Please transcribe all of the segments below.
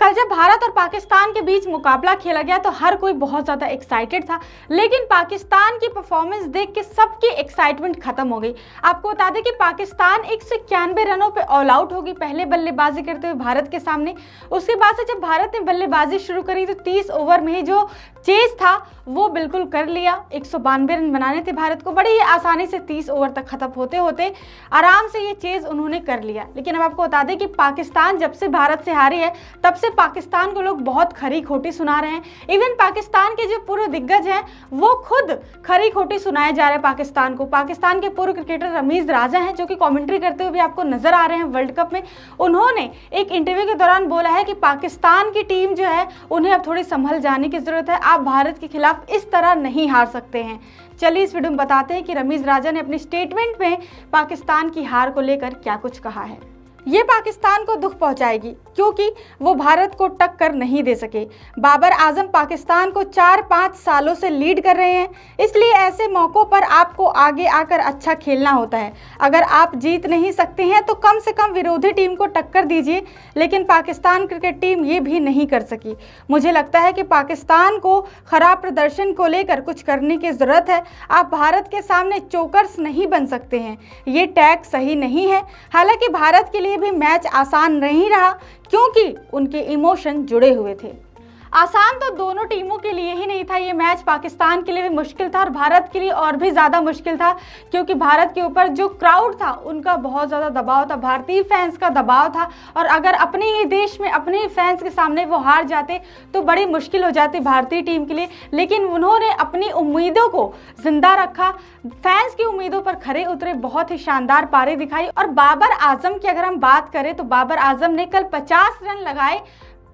कल जब भारत और पाकिस्तान के बीच मुकाबला खेला गया तो हर कोई बहुत ज़्यादा एक्साइटेड था लेकिन पाकिस्तान की परफॉर्मेंस देख के सबकी एक्साइटमेंट खत्म हो गई आपको बता दें कि पाकिस्तान एक सौ इक्यानवे रनों पर ऑल आउट होगी पहले बल्लेबाजी करते हुए भारत के सामने उसके बाद से जब भारत ने बल्लेबाजी शुरू करी तो तीस ओवर में जो चेज था वो बिल्कुल कर लिया एक रन बनाने थे भारत को बड़ी ही आसानी से तीस ओवर तक खत्म होते होते आराम से ये चेज उन्होंने कर लिया लेकिन अब आपको बता दें कि पाकिस्तान जब से भारत से हारी है तब से से पाकिस्तान को लोग बहुत खरी खोटी सुना रहे हैं इवन पाकिस्तान के जो पूर्व दिग्गज हैं वो खुद खरी खोटी सुनाए जा रहे हैं पाकिस्तान को पाकिस्तान के पूर्व क्रिकेटर रमीज राजा हैं जो कि कॉमेंट्री करते हुए भी आपको नजर आ रहे हैं वर्ल्ड कप में उन्होंने एक इंटरव्यू के दौरान बोला है कि पाकिस्तान की टीम जो है उन्हें अब थोड़ी संभल जाने की ज़रूरत है आप भारत के खिलाफ इस तरह नहीं हार सकते हैं चलिए इस वीडियो में बताते हैं कि रमीज राजा ने अपने स्टेटमेंट में पाकिस्तान की हार को लेकर क्या कुछ कहा है ये पाकिस्तान को दुख पहुंचाएगी क्योंकि वो भारत को टक्कर नहीं दे सके बाबर आजम पाकिस्तान को चार पाँच सालों से लीड कर रहे हैं इसलिए ऐसे मौक़ों पर आपको आगे आकर अच्छा खेलना होता है अगर आप जीत नहीं सकते हैं तो कम से कम विरोधी टीम को टक्कर दीजिए लेकिन पाकिस्तान क्रिकेट टीम ये भी नहीं कर सकी मुझे लगता है कि पाकिस्तान को ख़राब प्रदर्शन को लेकर कुछ करने की ज़रूरत है आप भारत के सामने चोकर्स नहीं बन सकते हैं ये टैग सही नहीं है हालांकि भारत के लिए लिए भी मैच आसान नहीं रहा क्योंकि उनके इमोशन जुड़े हुए थे आसान तो दोनों टीमों के लिए ही नहीं था ये मैच पाकिस्तान के लिए भी मुश्किल था और भारत के लिए और भी ज़्यादा मुश्किल था क्योंकि भारत के ऊपर जो क्राउड था उनका बहुत ज़्यादा दबाव था भारतीय फैंस का दबाव था और अगर अपने ही देश में अपने ही फैंस के सामने वो हार जाते तो बड़ी मुश्किल हो जाती भारतीय टीम के लिए लेकिन उन्होंने अपनी उम्मीदों को जिंदा रखा फैंस की उम्मीदों पर खड़े उतरे बहुत ही शानदार पारी दिखाई और बाबर आजम की अगर हम बात करें तो बाबर आजम ने कल पचास रन लगाए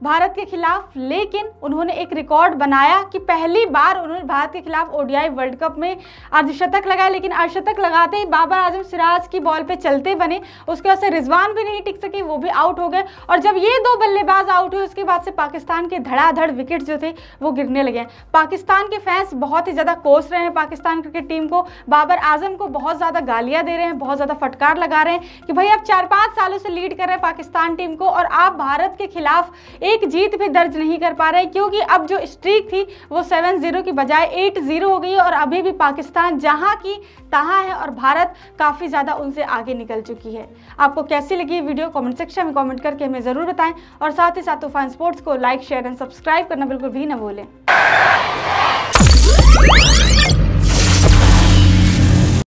भारत के खिलाफ लेकिन उन्होंने एक रिकॉर्ड बनाया कि पहली बार उन्होंने भारत के खिलाफ ओडीआई वर्ल्ड कप में अर्धशतक लगाया लेकिन अर्धशतक लगाते ही बाबर आजम सिराज की बॉल पे चलते बने उसके वजह से रिजवान भी नहीं टिक सके वो भी आउट हो गए और जब ये दो बल्लेबाज आउट हुए उसके बाद से पाकिस्तान के धड़ाधड़ विकेट जो थे वो गिरने लगे पाकिस्तान के फैंस बहुत ही ज़्यादा कोस रहे हैं पाकिस्तान क्रिकेट टीम को बाबर आजम को बहुत ज़्यादा गालियाँ दे रहे हैं बहुत ज़्यादा फटकार लगा रहे हैं कि भाई आप चार पाँच सालों से लीड कर रहे हैं पाकिस्तान टीम को और आप भारत के खिलाफ एक जीत भी दर्ज नहीं कर पा रहे क्योंकि अब जो स्ट्रीक थी वो सेवन ज़ीरो की बजाय एट ज़ीरो हो गई और अभी भी पाकिस्तान जहां की तहां है और भारत काफ़ी ज़्यादा उनसे आगे निकल चुकी है आपको कैसी लगी वीडियो कॉमेंट सेक्शन में कॉमेंट करके हमें ज़रूर बताएं और साथ ही साथ तूफान स्पोर्ट्स को लाइक शेयर एंड सब्सक्राइब करना बिल्कुल भी ना भूलें